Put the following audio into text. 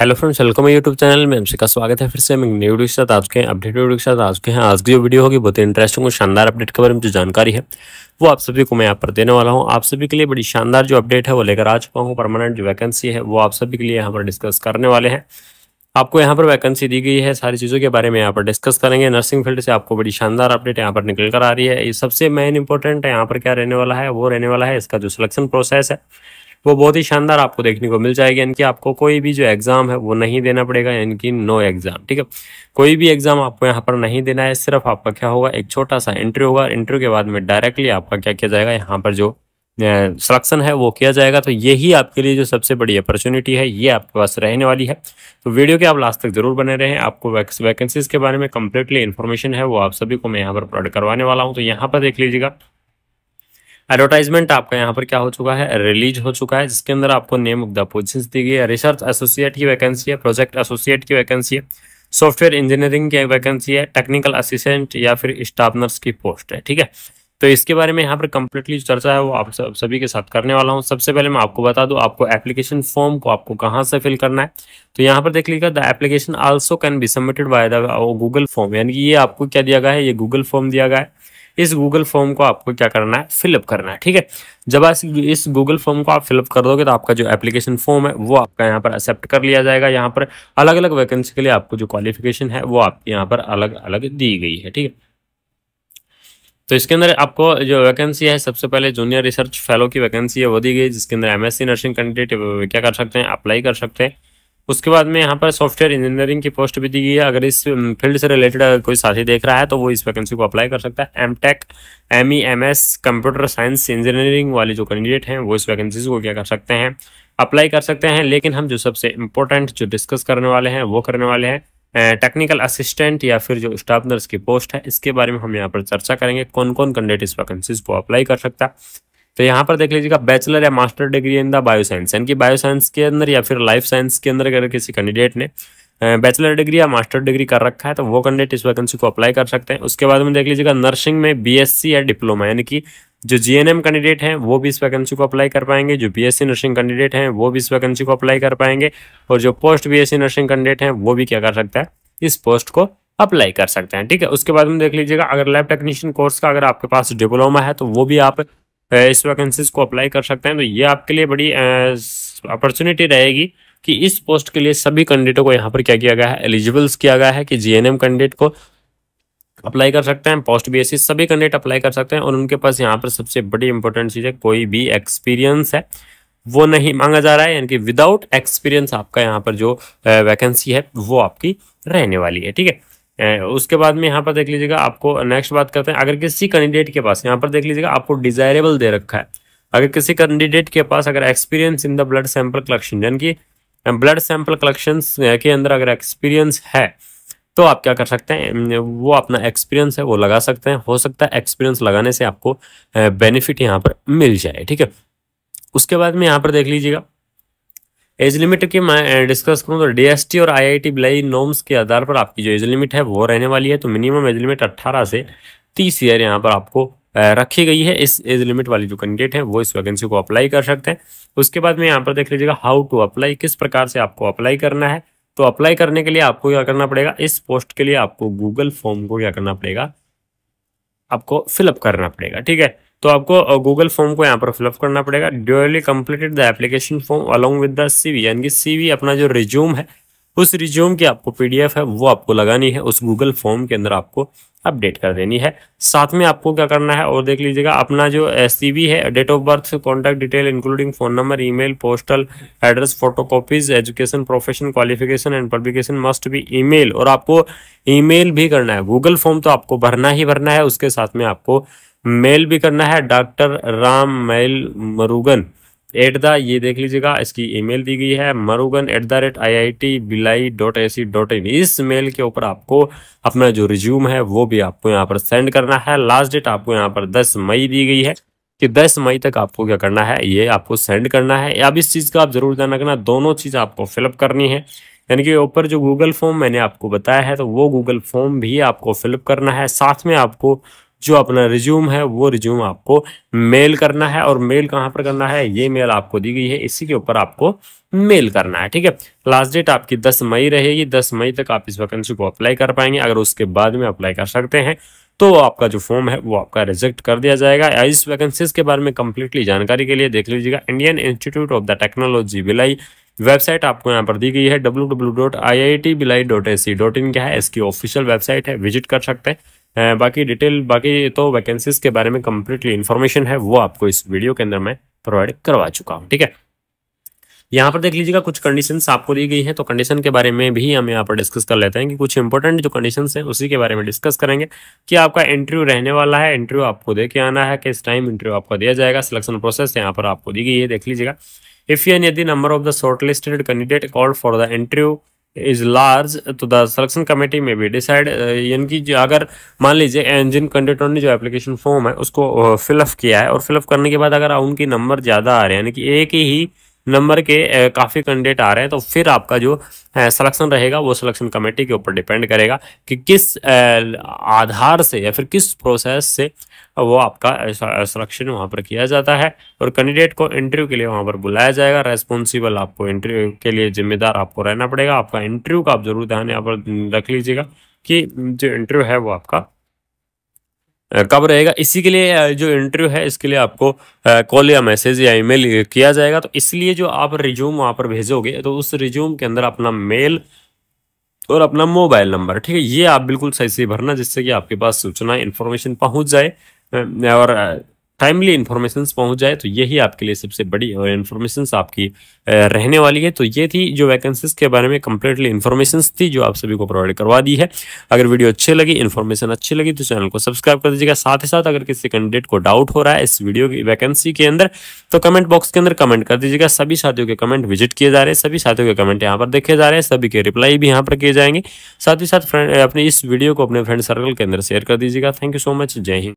hello friends welcome है YouTube channel में हमसे का स्वागत है फिर से हम न्यू वीडियो के साथ आज के अपडेट वीडियो के साथ आज के हैं आज की जो वीडियो होगी बहुत ही इंटरेस्टिंग और शानदार अपडेट के बारे में जो जानकारी है वो आप सभी को मैं यहाँ पर देने वाला हूँ आप सभी के लिए बड़ी शानदार जो अपडेट है वो लेकर आ चुका हूँ परमानेंट जो वैकेंसी है वो आप सभी के लिए यहाँ पर डिस्कस करने वाले हैं आपको यहाँ पर वैकेंसी दी गई है सारी चीज़ों के बारे में यहाँ पर डिस्कस करेंगे नर्सिंग फील्ड से आपको बड़ी शानदार अपडेट यहाँ पर निकल कर आ रही है ये सबसे मेन इंपॉर्टेंट है यहाँ पर क्या रहने वाला है वो रहने वाला है इसका जो सिलेक्शन प्रोसेस है वो बहुत ही शानदार आपको देखने को मिल जाएगी यानी कि आपको कोई भी जो एग्ज़ाम है वो नहीं देना पड़ेगा यानी कि नो एग्ज़ाम ठीक है कोई भी एग्ज़ाम आपको यहाँ पर नहीं देना है सिर्फ आपका क्या होगा एक छोटा सा इंटरव्यू होगा इंटरव्यू के बाद में डायरेक्टली आपका क्या किया जाएगा यहाँ पर जो सिलेक्शन है वो किया जाएगा तो यही आपके लिए जो सबसे बड़ी अपॉर्चुनिटी है ये आपके पास रहने वाली है तो वीडियो के आप लास्ट तक जरूर बने रहें आपको वैकेंसीज के बारे में कम्प्लीटली इन्फॉर्मेशन है वो आप सभी को मैं यहाँ पर प्रोवाइड करवाने वाला हूँ तो यहाँ पर देख लीजिएगा एडवर्टाइजमेंट आपका यहाँ पर क्या हो चुका है रिलीज हो चुका है जिसके अंदर आपको नेम ऑफ द पोजिशन दी गई है रिसर्च एसोसिएट की वैकेंसी है प्रोजेक्ट एसोसिएट की वैकेंसी है सॉफ्टवेयर इंजीनियरिंग की वैकेंसी है टेक्निकल असिस्टेंट या फिर स्टाफ नर्स की पोस्ट है ठीक है तो इसके बारे में यहाँ पर कम्प्लीटली चर्चा है वो आप सब सभी के साथ करने वाला हूँ सबसे पहले मैं आपको बता दूँ आपको एप्लीकेशन फॉर्म को आपको कहाँ से फिल करना है तो यहाँ पर देख लीजिएगा the application also can be submitted by the Google form यानी कि ये आपको क्या दिया गया है ये गूगल फॉर्म दिया गया है इस गूगल फॉर्म को आपको क्या करना है फिलअप करना है ठीक है जब आप इस गूगल फॉर्म को आप फिलअप कर दोगे तो आपका जो एप्लीकेशन फॉर्म है वो आपका यहाँ पर एक्सेप्ट कर लिया जाएगा यहाँ पर अलग अलग वैकेंसी के लिए आपको जो क्वालिफिकेशन है वो आपकी यहाँ पर अलग अलग दी गई है ठीक है तो इसके अंदर आपको जो वैकेंसी है सबसे पहले जूनियर रिसर्च फेलो की वैकेंसी है वो दी गई जिसके अंदर एमएससी नर्सिंग कैंडिडेट क्या कर सकते हैं अप्लाई कर सकते हैं उसके बाद में यहाँ पर सॉफ्टवेयर इंजीनियरिंग की पोस्ट भी दी गई है अगर इस फील्ड से रिलेटेड अगर कोई साथी देख रहा है तो वो इस वैकेंसी को अप्लाई कर सकता है M tech M E M S computer science engineering वाले जो कैंडिडेट हैं वो इस वैकेंसी को क्या कर सकते हैं अप्लाई कर सकते हैं लेकिन हम जो सबसे इम्पोर्टेंट जो डिस्कस करने वाले हैं वो करने वाले हैं टेक्निकल असिस्टेंट या फिर जो स्टाफ नर्स की पोस्ट है इसके बारे में हम यहाँ पर चर्चा करेंगे कौन कौन कैंडिडेट इस वैकेंसीज को अप्लाई कर सकता है तो यहाँ पर देख लीजिएगा बैचलर या master degree in the bioscience यानी कि बायोसाइंस के अंदर या फिर लाइफ साइंस के अंदर अगर किसी कैंडिडेट ने बैचलर डिग्री या मास्टर डिग्री कर रखा है तो वो कैंडिडेट इस वैकेंसी को अप्लाई कर सकते हैं उसके बाद में देख लीजिएगा नर्सिंग में बीएससी या डिप्लोमा यानी कि जो जीएनएम कैंडिडेट हैं वो भी इस वैकेंसी को अप्लाई कर पाएंगे जो बी नर्सिंग कैंडिडेट हैं वो भी इस वैकेंसी को अप्लाई कर पाएंगे और जो पोस्ट बीएससी नर्सिंग कैंडिडेट हैं वो भी क्या कर सकता है इस पोस्ट को अप्लाई कर सकते हैं ठीक है उसके बाद में देख लीजिएगा अगर लैब टेक्नीशियन कोर्स का अगर आपके पास डिप्लोमा है तो वो भी आप इस वैकेंसीज को अप्लाई कर सकते हैं तो ये आपके लिए बड़ी अपॉर्चुनिटी रहेगी कि इस पोस्ट के लिए सभी कैंडिडेटों को यहाँ पर क्या किया गया है एलिजिबल्स किया गया है कि जीएनएम कैंडिडेट को अप्लाई कर सकते हैं पोस्ट बी सभी कैंडिडेट अप्लाई कर सकते हैं और उनके पास यहाँ पर सबसे बड़ी इंपॉर्टेंट चीज़ है कोई भी एक्सपीरियंस है वो नहीं मांगा जा रहा है यानी कि विदाउट एक्सपीरियंस आपका यहाँ पर जो वैकेंसी है वो आपकी रहने वाली है ठीक है उसके बाद में यहाँ पर देख लीजिएगा आपको नेक्स्ट बात करते हैं अगर किसी कैंडिडेट के पास यहाँ पर देख लीजिएगा आपको डिजायरेबल दे रखा है अगर किसी कैंडिडेट के पास अगर experience in the blood sample collection यानी कि ब्लड सैंपल कलेक्शन के अंदर अगर एक्सपीरियंस है तो आप क्या कर सकते हैं वो अपना एक्सपीरियंस है वो लगा सकते हैं हो सकता है एक्सपीरियंस लगाने से आपको बेनिफिट यहाँ पर मिल जाए ठीक है उसके बाद में यहाँ पर देख लीजिएगा एज लिमिट की मैं डिस्कस करूँ तो डीएसटी और आईआईटी बिलाई नॉर्म्स के आधार पर आपकी जो एज लिमिट है वो रहने वाली है तो मिनिमम एज लिमिट अट्ठारह से तीस ईयर यहाँ पर आपको रखी गई है इस एज लिमिट वाली जो कैंडिडेट है वो इस वैकेंसी को अप्लाई कर सकते हैं उसके बाद में यहाँ पर देख लीजिएगा हाउ टू अप्लाई किस प्रकार से आपको अप्लाई करना है तो अप्लाई करने के लिए आपको क्या करना पड़ेगा इस पोस्ट के लिए आपको गूगल फॉर्म को क्या करना पड़ेगा आपको फिलअप करना पड़ेगा ठीक है तो आपको गूगल फॉर्म को यहाँ पर फिलअप करना पड़ेगा duly completed the application form along with the CV यानी कि सीवी अपना जो रिज्यूम है उस रिज्यूम की आपको पीडीएफ है वो आपको लगानी है उस गूगल फॉर्म के अंदर आपको अपडेट कर देनी है साथ में आपको क्या करना है और देख लीजिएगा अपना जो एस है date of birth contact detail including phone number email postal address photocopies education profession qualification and publication must भी ईमेल और आपको ईमेल भी करना है गूगल फॉर्म तो आपको भरना ही भरना है उसके साथ में आपको मेल भी करना है डॉक्टर राम मेल मरुगन एट द ये देख लीजिएगा इसकी ईमेल दी गई है Murugan at the rate I I T Bhilai dot A C dot in इस मेल के ऊपर आपको अपना जो रिज्यूम है वो भी आपको यहाँ पर सेंड करना है लास्ट डेट आपको यहाँ पर दस मई दी गई है कि 10 मई तक आपको क्या करना है ये आपको सेंड करना है अब इस चीज़ का आप जरूर ध्यान रखना दोनों चीज़ आपको फिलअप करनी है यानी कि ऊपर जो गूगल फॉर्म मैंने आपको बताया है तो वो गूगल फॉर्म भी आपको फिलअप करना है साथ में आपको जो अपना रिज्यूम है वो रिज्यूम आपको मेल करना है और मेल कहाँ पर करना है ये मेल आपको दी गई है इसी के ऊपर आपको मेल करना है ठीक है लास्ट डेट आपकी 10 मई रहेगी 10 मई तक आप इस वैकेंसी को अप्लाई कर पाएंगे अगर उसके बाद में अप्लाई कर सकते हैं तो आपका जो फॉर्म है वो आपका रिजेक्ट कर दिया जाएगा इस वैकेंसीज के बारे में कंप्लीटली जानकारी के लिए देख लीजिएगा Indian Institute of the Technology Bhilai website आपको यहाँ पर दी गई है W W dot I I T Bhilai dot A C dot in क्या है इसकी ऑफिशियल वेबसाइट है विजिट कर सकते हैं बाकी डिटेल बाकी तो वैकेंसीज के बारे में कंप्लीटली इन्फॉर्मेशन है वो आपको इस वीडियो के अंदर मैं प्रोवाइड करवा चुका हूँ ठीक है यहाँ पर देख लीजिएगा कुछ कंडीशन आपको दी गई है तो कंडीशन के बारे में भी हम यहाँ पर डिस्कस कर लेते हैं कि कुछ इंपॉर्टेंट जो कंडीशन है उसी के बारे में डिस्कस करेंगे कि आपका इंटरव्यू रहने वाला है इंटरव्यू आपको दे के आना है किस टाइम इंटरव्यू आपका दिया जाएगा सिलेक्शन प्रोसेस यहाँ पर आपको दी गई है देख लीजिएगा इफ यू एन यदि number of the short listed candidate called for the interview is large तो द सिलेक्शन कमेटी में भी डिसाइड यानी कि जो अगर मान लीजिए इंजन कंडक्टर ने जो एप्लीकेशन फॉर्म है उसको फिलअप uh, किया है और फिलअप करने के बाद अगर उनके नंबर ज़्यादा आ रहे हैं यानी कि एक ही नंबर के uh, काफ़ी कैंडिडेट आ रहे हैं तो फिर आपका जो सिलेक्शन uh, रहेगा वो सिलेक्शन कमेटी के ऊपर डिपेंड करेगा कि किस आधार से या फिर किस प्रोसेस से वो आपका सिलेक्शन वहाँ पर किया जाता है और कैंडिडेट को इंटरव्यू के लिए वहाँ पर बुलाया जाएगा रेस्पॉन्सिबल आपको इंटरव्यू के लिए जिम्मेदार आपको रहना पड़ेगा आपका इंटरव्यू का आप जरूर ध्यान यहाँ पर रख लीजिएगा कि जो इंटरव्यू है वो आपका कब रहेगा इसी के लिए जो इंटरव्यू है इसके लिए आपको कॉल या मैसेज या ईमेल किया जाएगा तो इसलिए जो आप रिज्यूम वहां पर भेजोगे तो उस रिज्यूम के अंदर अपना मेल और अपना मोबाइल नंबर ठीक है ये आप बिल्कुल सही से भरना जिससे कि आपके पास सूचना इन्फॉर्मेशन पहुंच जाए और टाइमली इन्फॉर्मेशन पहुंच जाए तो यही आपके लिए सबसे बड़ी और इन्फॉर्मेशन आपकी रहने वाली है तो ये थी जो वैकेंसीज के बारे में कम्प्लीटली इन्फॉर्मेशन थी जो आप सभी को प्रोवाइड करवा दी है अगर वीडियो अच्छी लगी इन्फॉर्मेशन अच्छी लगी तो चैनल को सब्सक्राइब कर दीजिएगा साथ ही साथ अगर किसी कैंडिडेट को डाउट हो रहा है इस वीडियो की वैकेंसी के अंदर तो कमेंट बॉक्स के अंदर कमेंट कर दीजिएगा सभी साथियों के कमेंट विजिट किए जा रहे हैं सभी साथियों के कमेंट यहाँ पर देखे जा रहे हैं सभी के रिप्लाई भी यहाँ पर किए जाएंगे साथ ही साथ फ्रेंड अपने इस वीडियो को अपने फ्रेंड सर्कल के अंदर शेयर कर दीजिएगा थैंक यू सो मच जय हिंद